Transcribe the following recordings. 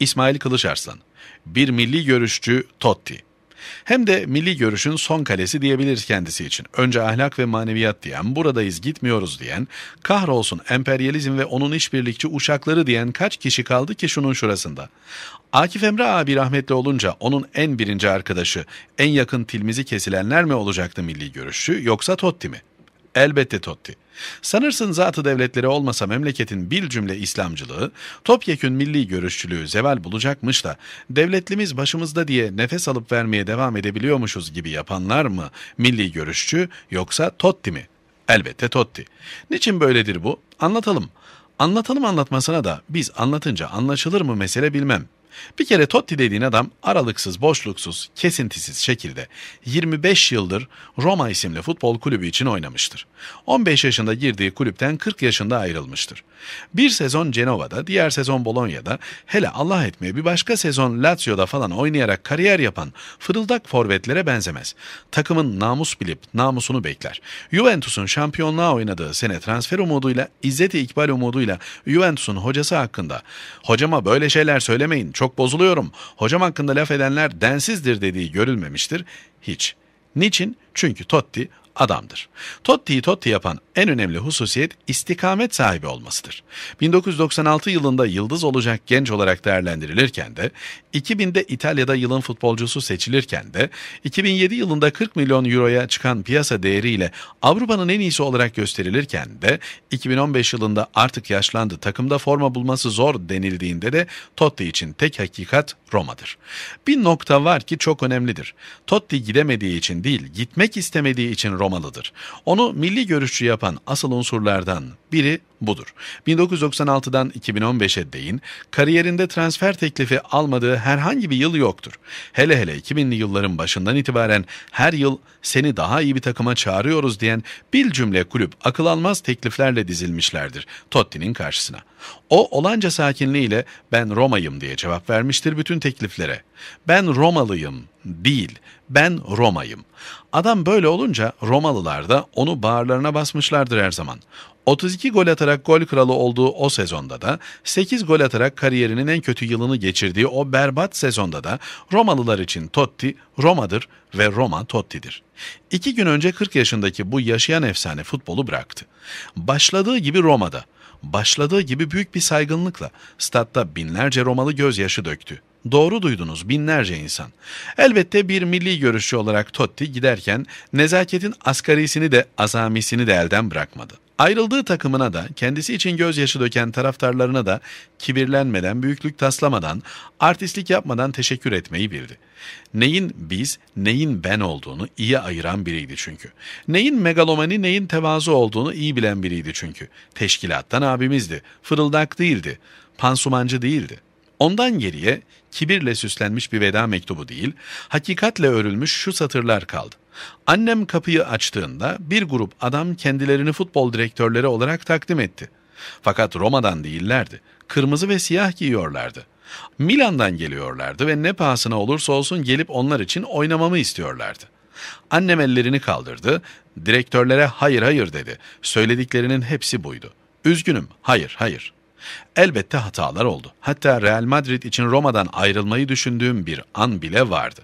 İsmail Kılıçarslan, bir milli görüşçü Totti. Hem de milli görüşün son kalesi diyebiliriz kendisi için. Önce ahlak ve maneviyat diyen, buradayız gitmiyoruz diyen, kahrolsun emperyalizm ve onun işbirlikçi uşakları diyen kaç kişi kaldı ki şunun şurasında. Akif Emre abi rahmetli olunca onun en birinci arkadaşı, en yakın tilmizi kesilenler mi olacaktı milli görüşçü yoksa Totti mi? Elbette Totti. Sanırsın zatı devletleri olmasa memleketin bir cümle İslamcılığı, topyekün milli görüşçülüğü zeval bulacakmış da devletlimiz başımızda diye nefes alıp vermeye devam edebiliyormuşuz gibi yapanlar mı milli görüşçü yoksa Totti mi? Elbette Totti. Niçin böyledir bu? Anlatalım. Anlatalım anlatmasına da biz anlatınca anlaşılır mı mesele bilmem. Bir kere Totti dediğin adam aralıksız, boşluksuz, kesintisiz şekilde 25 yıldır Roma isimli futbol kulübü için oynamıştır. 15 yaşında girdiği kulüpten 40 yaşında ayrılmıştır. Bir sezon Cenova'da, diğer sezon Bologna'da, hele Allah etmeye bir başka sezon Lazio'da falan oynayarak kariyer yapan fırıldak forvetlere benzemez. Takımın namus bilip namusunu bekler. Juventus'un şampiyonluğa oynadığı sene transfer umuduyla, izzeti ikbal umuduyla Juventus'un hocası hakkında ''Hocama böyle şeyler söylemeyin, çok bozuluyorum, hocam hakkında laf edenler densizdir dediği görülmemiştir. Hiç. Niçin? Çünkü Totti adamdır. Totti'yi Totti yapan en önemli hususiyet istikamet sahibi olmasıdır. 1996 yılında yıldız olacak genç olarak değerlendirilirken de, 2000'de İtalya'da yılın futbolcusu seçilirken de, 2007 yılında 40 milyon euroya çıkan piyasa değeriyle Avrupa'nın en iyisi olarak gösterilirken de, 2015 yılında artık yaşlandı takımda forma bulması zor denildiğinde de Totti için tek hakikat Roma'dır. Bir nokta var ki çok önemlidir. Totti gidemediği için değil, gitmek yenilmek istemediği için Romalıdır. Onu milli görüşçü yapan asıl unsurlardan biri budur. 1996'dan 2015'e değin kariyerinde transfer teklifi almadığı herhangi bir yıl yoktur. Hele hele 2000'li yılların başından itibaren her yıl seni daha iyi bir takıma çağırıyoruz diyen bir cümle kulüp akıl almaz tekliflerle dizilmişlerdir Totti'nin karşısına. O olanca sakinliğiyle ben Roma'yım diye cevap vermiştir bütün tekliflere. Ben Romalıyım değil, ben Roma'yım. Adam böyle olunca Romalılar da onu bağırlarına basmışlardır her zaman. 32 gol atarak gol kralı olduğu o sezonda da, 8 gol atarak kariyerinin en kötü yılını geçirdiği o berbat sezonda da Romalılar için Totti Roma'dır ve Roma Totti'dir. İki gün önce 40 yaşındaki bu yaşayan efsane futbolu bıraktı. Başladığı gibi Roma'da, başladığı gibi büyük bir saygınlıkla statta binlerce Romalı gözyaşı döktü. Doğru duydunuz binlerce insan. Elbette bir milli görüşçü olarak Totti giderken nezaketin asgarisini de azamisini de elden bırakmadı. Ayrıldığı takımına da kendisi için gözyaşı döken taraftarlarına da kibirlenmeden, büyüklük taslamadan, artistlik yapmadan teşekkür etmeyi bildi. Neyin biz, neyin ben olduğunu iyi ayıran biriydi çünkü. Neyin megalomani, neyin tevazu olduğunu iyi bilen biriydi çünkü. Teşkilattan abimizdi, fırıldak değildi, pansumancı değildi. Ondan geriye kibirle süslenmiş bir veda mektubu değil, hakikatle örülmüş şu satırlar kaldı. Annem kapıyı açtığında bir grup adam kendilerini futbol direktörleri olarak takdim etti. Fakat Roma'dan değillerdi. Kırmızı ve siyah giyiyorlardı. Milan'dan geliyorlardı ve ne pahasına olursa olsun gelip onlar için oynamamı istiyorlardı. Annem ellerini kaldırdı, direktörlere hayır hayır dedi. Söylediklerinin hepsi buydu. Üzgünüm, hayır hayır.'' Elbette hatalar oldu. Hatta Real Madrid için Roma'dan ayrılmayı düşündüğüm bir an bile vardı.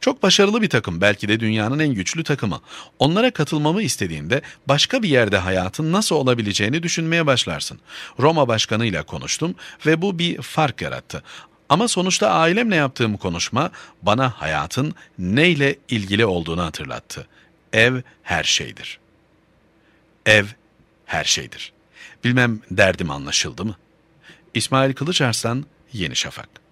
Çok başarılı bir takım, belki de dünyanın en güçlü takımı. Onlara katılmamı istediğinde başka bir yerde hayatın nasıl olabileceğini düşünmeye başlarsın. Roma başkanıyla konuştum ve bu bir fark yarattı. Ama sonuçta ailemle yaptığım konuşma bana hayatın neyle ilgili olduğunu hatırlattı. Ev her şeydir. Ev her şeydir. Bilmem derdim anlaşıldı mı? İsmail Kılıçarslan, Yeni Şafak